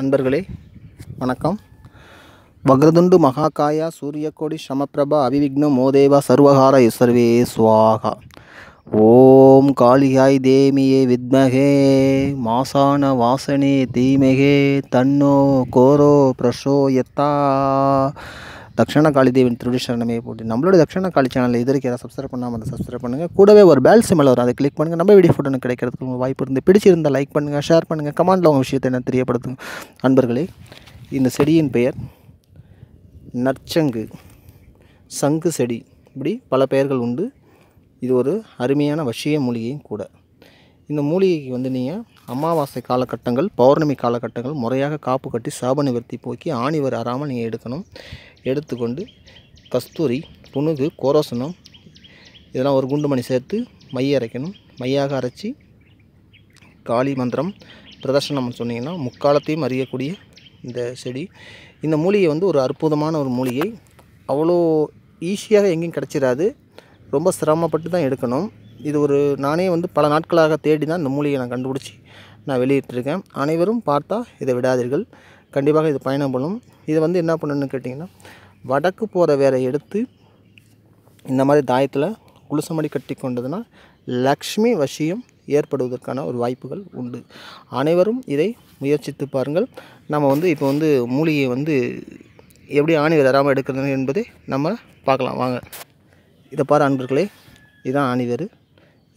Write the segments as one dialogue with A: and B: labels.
A: அன்பர்களே வணக்கம் வக்ரதுண்டு மகாகாயா சூரியக்கோடி சமப்பிரபா அபிவிக்னம் மோதேவா சர்வகார சர்வே சுவாகா ஓம் காளியாய் தேமியே வித்மகே மாசான வாசனே தீமகே தன்னோ கோரோ பிரசோயத்தா தக்ஷண காளி தேவின் திருடிஷரணமே போட்டு நம்மளோட தக்ஷண காளி சேனலில் இது இருக்கிற சப்ஸ்கிரைப் பண்ணாமல் அதை சப்ஸ்கிரைப் பண்ணுங்கள் கூடவே ஒரு பேல் சிமில் வரும் அதை கிளிக் பண்ணுங்கள் நம்ம வீடியோ ஃபோட்டோ கிடைக்கிறதுக்கு உங்கள் வாய்ப்பு இருந்து பிடிச்சிருந்தால் லைக் பண்ணுங்கள் ஷேர் பண்ணுங்கள் கமெண்டில் உங்கள் விஷயத்தை என்ன தெரியப்படுத்துங்க அன்பர்களே இந்த செடியின் பெயர் நற்சங்கு சங்கு செடி இப்படி பல பெயர்கள் உண்டு இது ஒரு அருமையான வசிய மொழியையும் கூட இந்த மூலிகைக்கு வந்து நீங்கள் அமாவாசை காலகட்டங்கள் பௌர்ணமி காலகட்டங்கள் முறையாக காப்பு கட்டி சாப நிவர்த்தி போக்கி ஆணிவர் அறாமல் நீங்கள் எடுக்கணும் எடுத்துக்கொண்டு கஸ்தூரி புணுகு கோரோசனம் இதெல்லாம் ஒரு குண்டு மணி சேர்த்து மைய அரைக்கணும் மையாக அரைச்சி காளி மந்திரம் பிரதர்ஷனம் சொன்னீங்கன்னா முக்காலத்தையும் அறியக்கூடிய இந்த செடி இந்த மூலிகை வந்து ஒரு அற்புதமான ஒரு மூலிகை அவ்வளோ ஈஸியாக எங்கேயும் கிடச்சிடாது ரொம்ப சிரமப்பட்டு தான் எடுக்கணும் இது ஒரு நானே வந்து பல நாட்களாக தேடி தான் இந்த மூலிகை நான் கண்டுபிடிச்சி நான் வெளியிட்டிருக்கேன் அனைவரும் பார்த்தா இதை விடாதீர்கள் கண்டிப்பாக இது பயணம் பண்ணும் இதை வந்து என்ன பண்ணணும்னு கேட்டிங்கன்னா வடக்கு போகிற வேலை எடுத்து இந்த மாதிரி தாயத்தில் குலுசமடி கட்டி கொண்டதுன்னா லக்ஷ்மி வசியம் ஏற்படுவதற்கான ஒரு வாய்ப்புகள் உண்டு அனைவரும் இதை முயற்சித்து பாருங்கள் நம்ம வந்து இப்போ வந்து மூலிகையை வந்து எப்படி ஆணி வராமல் எடுக்கிறது என்பதை நம்ம பார்க்கலாம் வாங்க இதை பாரு அன்பர்களே இதுதான் ஆணிவர்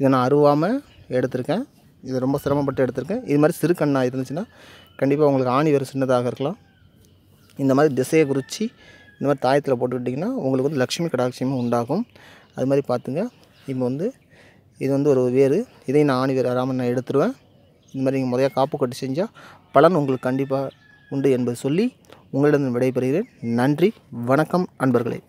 A: இதை நான் அருவாமல் எடுத்திருக்கேன் இது ரொம்ப சிரமப்பட்டு எடுத்திருக்கேன் இது மாதிரி சிறு கண்ணாக இருந்துச்சுன்னா கண்டிப்பாக உங்களுக்கு ஆணி வேறு சின்னதாக இருக்கலாம் இந்த மாதிரி திசையை குறித்து இந்த மாதிரி தாயத்தில் போட்டுக்கிட்டிங்கன்னா உங்களுக்கு வந்து லக்ஷ்மி கடாட்சியமும் உண்டாகும் அது மாதிரி பார்த்துங்க இப்போ வந்து இது வந்து ஒரு வேறு இதை நான் ஆணி வேறு வராமல் நான் எடுத்துருவேன் இந்த மாதிரி நீங்கள் முறையாக காப்பு கட்டி செஞ்சால் பலன் உங்களுக்கு கண்டிப்பாக உண்டு என்பது சொல்லி உங்களிடம் விடைபெறுகிறேன் நன்றி வணக்கம் அன்பர்களே